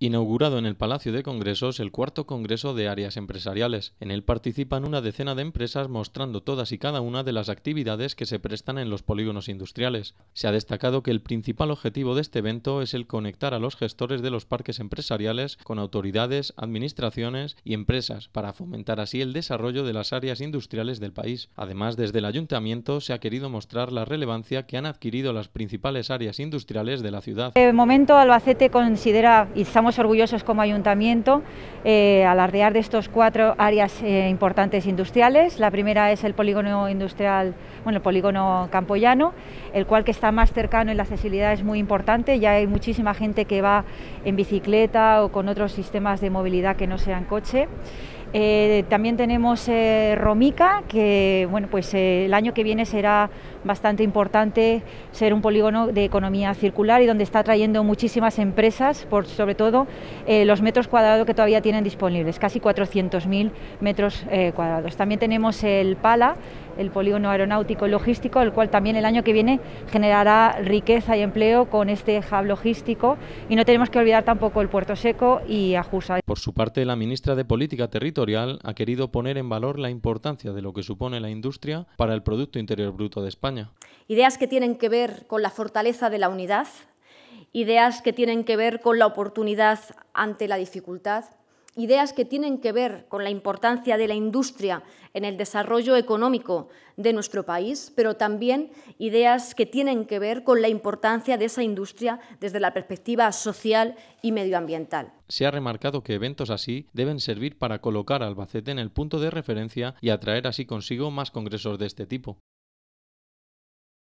inaugurado en el Palacio de Congresos el cuarto Congreso de Áreas Empresariales. En él participan una decena de empresas mostrando todas y cada una de las actividades que se prestan en los polígonos industriales. Se ha destacado que el principal objetivo de este evento es el conectar a los gestores de los parques empresariales con autoridades, administraciones y empresas para fomentar así el desarrollo de las áreas industriales del país. Además, desde el ayuntamiento se ha querido mostrar la relevancia que han adquirido las principales áreas industriales de la ciudad. De momento, Albacete considera y estamos orgullosos como ayuntamiento eh, alardear de estos cuatro áreas eh, importantes industriales. La primera es el polígono industrial, bueno, el polígono campollano, el cual que está más cercano y la accesibilidad es muy importante. Ya hay muchísima gente que va en bicicleta o con otros sistemas de movilidad que no sean coche. Eh, también tenemos eh, Romica, que bueno, pues, eh, el año que viene será bastante importante ser un polígono de economía circular y donde está trayendo muchísimas empresas, por sobre todo los metros cuadrados que todavía tienen disponibles, casi 400.000 metros cuadrados. También tenemos el PALA, el polígono aeronáutico y logístico, el cual también el año que viene generará riqueza y empleo con este hub logístico. Y no tenemos que olvidar tampoco el puerto seco y Ajusa. Por su parte, la ministra de Política Territorial ha querido poner en valor la importancia de lo que supone la industria para el Producto Interior Bruto de España. Ideas que tienen que ver con la fortaleza de la unidad, ideas que tienen que ver con la oportunidad ante la dificultad, ideas que tienen que ver con la importancia de la industria en el desarrollo económico de nuestro país, pero también ideas que tienen que ver con la importancia de esa industria desde la perspectiva social y medioambiental. Se ha remarcado que eventos así deben servir para colocar a Albacete en el punto de referencia y atraer así consigo más congresos de este tipo.